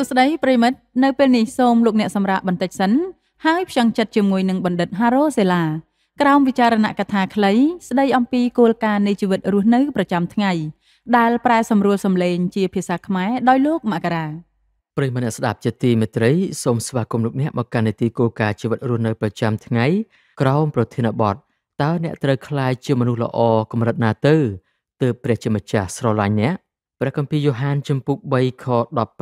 សួស្តីប្រិមិត្តនៅពេលនេះសូមលោកអ្នកសម្រាប់បន្តិចសិនហើយផ្ចង់ចិត្តជាមួយនឹងបណ្ឌិត Haro Sela ក្រោមវិចារណកថាខ្លីស្ដីអំពីគោលការណ៍នៃជីវិតរស់នៅប្រចាំថ្ងៃដែលប្រែសម្រួលសម្លេងជាភាសាខ្មែរដោយលោកមករាប្រិយមិត្តអ្នកស្ដាប់ជាទីមេត្រីសូមស្វាគមន៍លោកអ្នកមកកាន់នីតិគោលការណ៍ជីវិតរស់នៅប្រចាំថ្ងៃក្រោមប្រធានបទតើអ្នកត្រូវក្លាយជាមនុស្សល្អកម្រិតណាទៅទើបព្រះជាម្ចាស់ស្រឡាញ់អ្នកព្រះគម្ពីរយ៉ូហានជំពូក3ខ16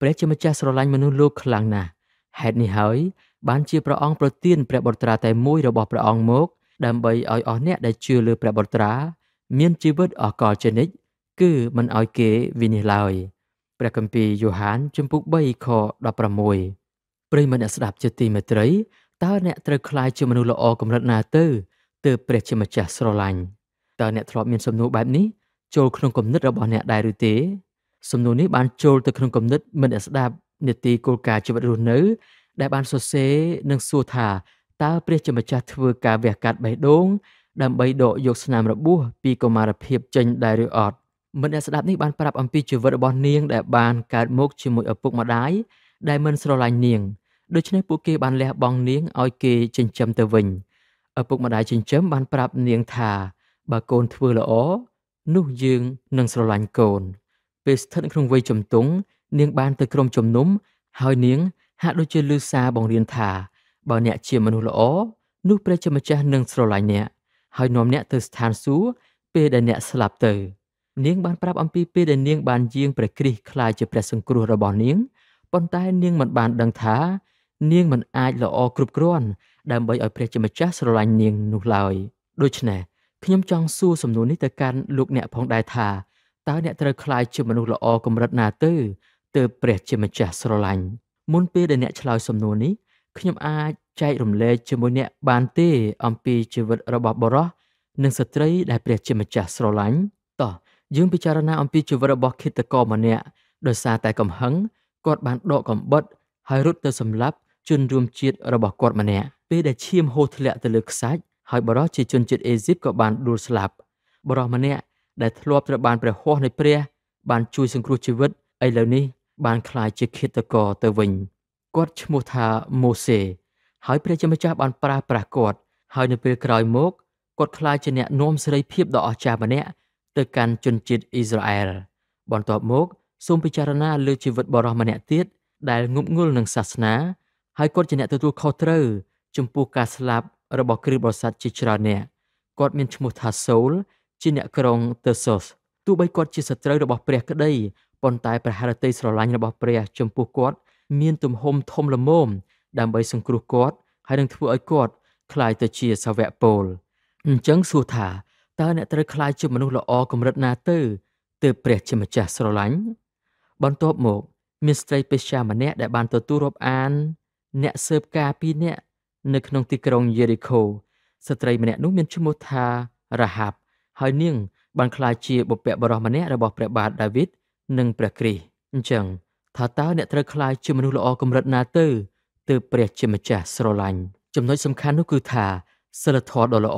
ព្រះជាម្ចាស់ស្រឡាញ់មនុស្សលោកខ្លាំងណាស់ហេតុនេះហើយ បានជាព្រះអង្គប្រទានព្រះបត្រាតែមួយរបស់ព្រះអង្គមក ដើម្បីឲ្យអស់អ្នកដែលជឿលើព្រះបត្រាមានជីវិតអកលជនិតគឺមិនឲ្យគេវិនិច្ឆ័យឡើយព្រះគម្ពីរយ៉ូហានជំពូក3ខ16ប្រិយមិត្តអ្នកស្ដាប់ជាទីមេត្រីតើអ្នកត្រូវខ្លាយជាមនុស្សល្អកម្រិតណាទៅទើបព្រះជាម្ចាស់ស្រឡាញ់តើអ្នកធ្លាប់មានសំណួរបែបនេះចូលក្នុងគំនិតរបស់អ្នកដែរឬទេសំណួរនេះបានចូលទៅក្នុងគំនិតមិនអ្នកស្ដាប់នេតិគោលការណ៍ជីវិតរស់នៅ ដែលបានសរសេរនិងសួរថាតើព្រះជាម្ចាស់ធ្វើការវះកាត់បេះដូង ដើម្បីដកយកស្នាមរបួសពីកុមារភាពចេញដែរឬអត់មិត្តអ្នកស្ដាប់នេះបានប្រាប់អំពីជីវិតរបស់នាងដែលបានកើតមកជាមួយឪពុកម្ដាយដែលមិនស្រឡាញ់នាងដូច្នេះពួកគេ បានលះបង់នាងឲ្យគេចិញ្ចឹមទៅវិញឪពុកម្ដាយចិញ្ចឹមបានប្រាប់នាងថាបើកូនធ្វើល្អនោះយើងនឹងស្រឡាញ់កូនពេលស្ថិតក្នុងវ័យជំទង់នាង បានទៅក្រុមជំនុំហើយនាងហាក់ដូចជាលឺសារបង្រៀនថាបើអ្នកជាមនុស្សល្អនោះព្រះជាម្ចាស់នឹងស្រឡាញ់អ្នកហើយនាំអ្នកទៅស្ថានសួគ៌ពេលដែលអ្នកស្លាប់ទៅនាងបានប្រាប់អំពីពេលដែលនាងបានយាងព្រះគ្រីស្ទក្លាយជាព្រះសង្គ្រោះរបស់នាងប៉ុន្តែ នាងមិនបានដឹងថានាងមិនអាចល្អគ្រប់គ្រាន់ដើម្បីឲ្យព្រះជាម្ចាស់ស្រឡាញ់នាងនោះឡើយដូច្នេះខ្ញុំចង់សួរសំណួរនេះទៅកាន់លោកអ្នកផងដែរថាតើអ្នកត្រូវខ្លាយជាមនុស្សល្អកម្រិតណាទៅទើបព្រះជាម្ចាស់ស្រឡាញ់មុនពេលដែលអ្នកឆ្លើយសំណួរនេះខ្ញុំអាចចែករំលែកជាមួយអ្នកបានទេអំពីជីវិតរបស់បរិះនិងស្ត្រីដែលព្រះជាម្ចាស់ស្រឡាញ់តោះយើងពិចារណា អំពីជីវិតរបស់ឃាតករម្នាក់ដោយសារតែកំហឹងគាត់បានដកកំបិតហើយរត់ទៅសម្លាប់ជនរួមជាតិរបស់ គាត់ម្នាក់ពេលដែលឈាមហូរធ្លាក់ទៅលើខ្សាច់ហើយបរោះជាជនជាតិអេស៊ីបក៏បានដួលស្លាប់ បរោះម្នាក់ដែលធ្លាប់ត្រូវបានព្រះហស្ថនៃព្រះ បាន ជួយសង្គ្រោះជីវិតឥឡូវនេះបានក្លាយជាឃាតករទៅវិញគាត់ឈ្មោះថាម៉ូសេហើយព្រះជាម្ចាស់បានប្រើប្រាស់គាត់ហើយនៅពេលក្រោយមកគាត់ក្លាយជាអ្នកនាំសេរីភាពដ៏អស្ចារ្យម្នាក់ទៅកាន់ជនជាតិអ៊ីស្រាអែលបន្ទាប់មកសូមពិចារណាលើជីវិត បរិសុទ្ធម្នាក់ទៀតដែលងប់ងល់នឹងសាសនា ហើយគាត់ជាអ្នកទទួលខុសត្រូវចំពោះការស្លាប់របស់គ្រីបោសាទជាច្រើនអ្នកគាត់មានឈ្មោះថាសូល ជាអ្នកក្រុងតេសូសទោះបីគាត់ជាសត្រូវរបស់ព្រះក្តីប៉ុន្តែព្រះハរតីស្រឡាញ់របស់ព្រះចំពោះគាត់មានទំហំធំល្មមដើម្បីសង្គ្រោះគាត់ហើយនឹងធ្វើឲ្យគាត់ក្លាយទៅជាសាវកពលអញ្ចឹងសួរថាតើអ្នកត្រូវក្លាយជាមនុស្សល្អកម្រិតណាទៅទើបព្រះជាម្ចាស់ស្រឡាញ់បន្ទាប់មក មានស្ត្រីពេជ្ជាម្នាក់ដែលបានទទួលរាប់អាន អ្នកសើបការពីរនាក់នៅក្នុងទីក្រុងយេរីកូស្ត្រីម្នាក់នោះមានឈ្មោះថារ៉ាហាប់ហើយនាងបានក្លាយជាបុព្វបុរសម្នាក់របស់ព្រះបាទដាវីតនិងព្រះគ្រីស្ទអញ្ចឹងថាតើអ្នកត្រូវក្លាយជាមនុស្សល្អកម្រិតណាទៅទើបព្រះជាម្ចាស់ស្រឡាញ់ចំណុចសំខាន់នោះគឺថាសិលធម៌ដ៏ល្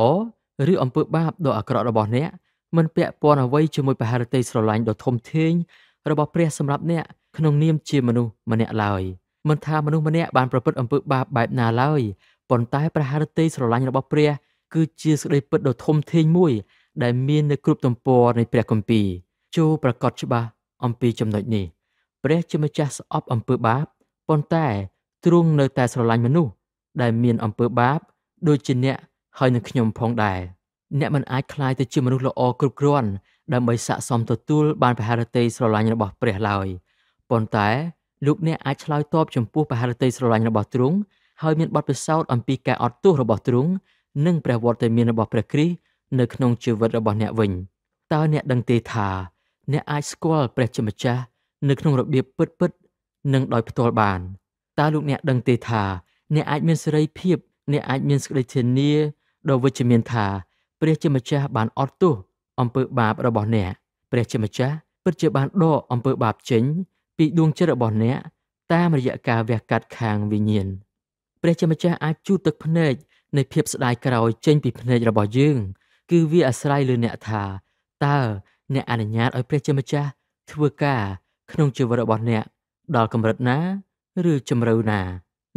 អឬអំពើបាបដ៏អាក្រក់របស់អ្នកមិនពាក់ព័ន្ធអ្វីជាមួយបហារតីស្រឡាញ់ដ៏ធំធេងរបស់ព្រះសម្រាប់អ្នកក្នុងនាមជាមនុស្សម្នាក់ឡើយ។មិនថាមនុស្សម្នាក់បានប្រព្រឹត្តអំពើបាបបែបណាឡើយប៉ុន្តែព្រះハរតីស្រឡាញ់របស់ព្រះ គឺជាសេចក្តីពិតដ៏ធំធេងមួយ ដែលមាននៅគ្រប់ទំព័រនៃព្រះគម្ពីរចូលប្រកាសច្បាស់អំពីចំណុចនេះព្រះជាម្ចាស់ស្អប់អំពើបាបប៉ុន្តែ ទ្រង់នៅតែស្រឡាញ់មនុស្សដែលមានអំពើបាប ដូចជាអ្នកហើយនឹងខ្ញុំផងដែរអ្នកមិនអាចคลายទៅជាមនុស្សល្អគ្រប់គ្រាន់ដើម្បីស័ក្តិសមទទួលបានព្រះハរតីស្រឡាញ់របស់ព្រះឡើយប៉ុន្តែលោកអ្នកអាចឆ្លើយតបចំពោះបហារតីស្រឡាញ់របស់ទ្រង់ហើយមានបទពិសោធន៍អំពីការអត់ទោសរបស់ទ្រង់និងព្រះវត្តមានរបស់ព្រះគ្រីស្ទនៅក្នុងជីវិតរបស់អ្នកវិញតើអ្នកដឹងទេថាអ្នកអាចស្គាល់ព្រះជាម្ចាស់នៅក្នុងរបៀបពិតពិតនិងដោយផ្ទាល់បាន តើលោកអ្នកដឹងទេថា អ្នកអាចមានសេរីភាពអ្នកអាចមានសេចក្តីធានាដ៏វិជ្ជមានថា ព្រះជាម្ចាស់បានអត់ទោសអំពើបាបរបស់អ្នកព្រះជាម្ចាស់ពិតជាបានដកអំពើបាបចេញពីដួងចិត្តរបស់អ្នកតាមរយៈការវះកាត់ខាងវិញ្ញាណព្រះជាម្ចាស់អាចជូតទឹកភ្នែកនៃភាពស្ដាយក្រោយចេញពីភ្នែករបស់យើងគឺវាអាស្រ័យលើអ្នកថាតើអ្នកអនុញ្ញាតឲ្យព្រះជាម្ចាស់ធ្វើការក្នុងជីវិតរបស់អ្នក ដល់កម្រិតណាឬជម្រៅណា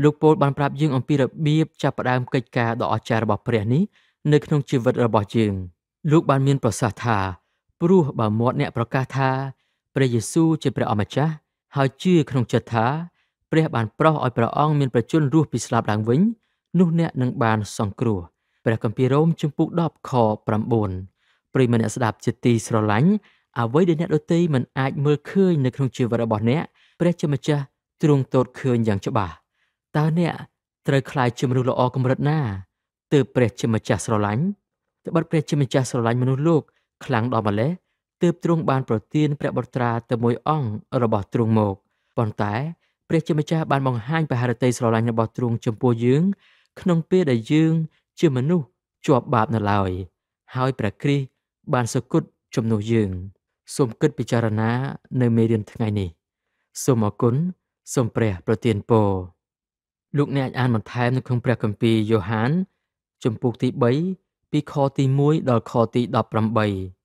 លោកពូលបានប្រាប់យើងអំពីរបៀបចាប់ផ្ដើមកិច្ចការដ៏អស្ចារ្យរបស់ព្រះនេះនៅក្នុងជីវិតរបស់យើងលោកបានមានប្រសាសន៍ថាព្រោះបើមាត់អ្នកប្រកាសថាព្រះយេស៊ូវជាព្រះអម្ចាស់ហើយជឿក្នុងចិត្តថាព្រះបានប្រោសឲ្យព្រះអង្គមានប្រជញ្ញរស់ពីស្លាប់ឡើងវិញ នោះអ្នកនឹងបានសង្គ្រោះព្រះគម្ពីររ៉ូមជំពូក10ខ9ប្រិយមិត្តអ្នកស្ដាប់ជាទីស្រឡាញ់អ្វីដែលអ្នកដទៃមិនអាចមើលឃើញនៅក្នុងជីវិតរបស់អ្នកព្រះជាម្ចាស់ទ្រង់ទតឃើញយ៉ាងច្បាស់តើអ្នកត្រូវខ្លាចជាមនុស្សល្អកម្រិតណាទើបព្រះជាម្ចាស់ស្រឡាញ់ត្បិតព្រះជាម្ចាស់ស្រឡាញ់មនុស្សលោកខ្លាំងដល់ម្លេះទើបទ្រង់បានប្រទានព្រះបុត្រាទៅមួយអង្គរបស់ទ្រង់មកប៉ុន្តែព្រះជាម្ចាស់បានបង្ហាញព្រះハរតីស្រឡាញ់របស់ទ្រង់ចំពោះយើង ក្នុងពេលដែលយើងជាមនុស្សជាប់បាបនៅឡើយហើយព្រះគ្រីស្ទបានសគត់ជំនួសយើងសូមគិតពិចារណានៅមេរៀនថ្ងៃនេះសូមអរគុណសូមព្រះប្រទានពរលោកអ្នកអាចអានបន្ថែមនៅក្នុងព្រះគម្ពីរយ៉ូហានជំពូកទី3ពីខទី1ដល់ខទី18